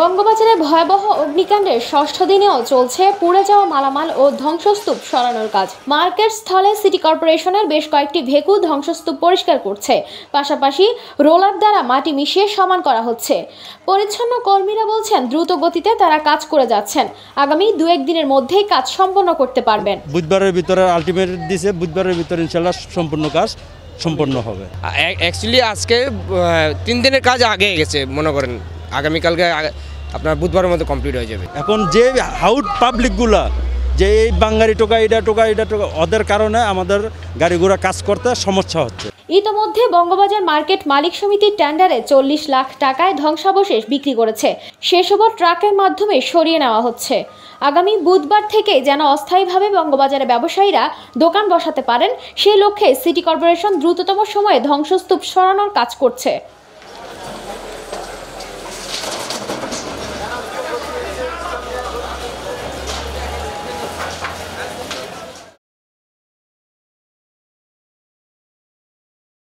বঙ্গবাজারে ভয়াবহ অগ্নিকাণ্ডের ষষ্ঠ দিনেও চলছে পুড়ে যাওয়া মালামাল ও ধ্বংসস্তূপ সরানোর কাজ মার্কেট স্থলে সিটি কর্পোরেশনের বেশ কয়েকটি ভেকু ধ্বংসস্তূপ পরিষ্কার করছে পাশাপাশি রোলার দ্বারা মাটি মিশিয়ে সমান করা হচ্ছে পরিচ্ছন্ন কর্মীরা বলছেন দ্রুত গতিতে তারা কাজ করে যাচ্ছেন আগামী দু একদিনের মধ্যেই কাজ সম্পন্ন করতে পারবেন বুধবারের ভিতরে আলটিমেট দিছে বুধবারের ভিতরে ইনশাল্লাহ সম্পূর্ণ কাজ সম্পন্ন হবে অ্যাকচুয়ালি আজকে তিন দিনের কাজ আগে গেছে মনে করেন আগামীকালকে আপনার বুধবারের মধ্যে কমপ্লিট হয়ে যাবে এখন যে হাউট পাবলিকগুলা যে এই বাঙ্গারি টোকা এটা টোকা এটা টোকা ওদের কারণে আমাদের গাড়ি ঘোড়া কাজ করতে সমস্যা হচ্ছে ইতোমধ্যে বঙ্গবাজার মার্কেট মালিক সমিতির ট্যান্ডারে চল্লিশ লাখ টাকায় ধ্বংসাবশেষ বিক্রি করেছে সেসব ট্রাকের মাধ্যমে সরিয়ে নেওয়া হচ্ছে আগামী বুধবার থেকে যেন অস্থায়ীভাবে বঙ্গবাজারে ব্যবসায়ীরা দোকান বসাতে পারেন সেই লক্ষ্যে সিটি কর্পোরেশন দ্রুততম সময়ে ধ্বংসস্তূপ সরানোর কাজ করছে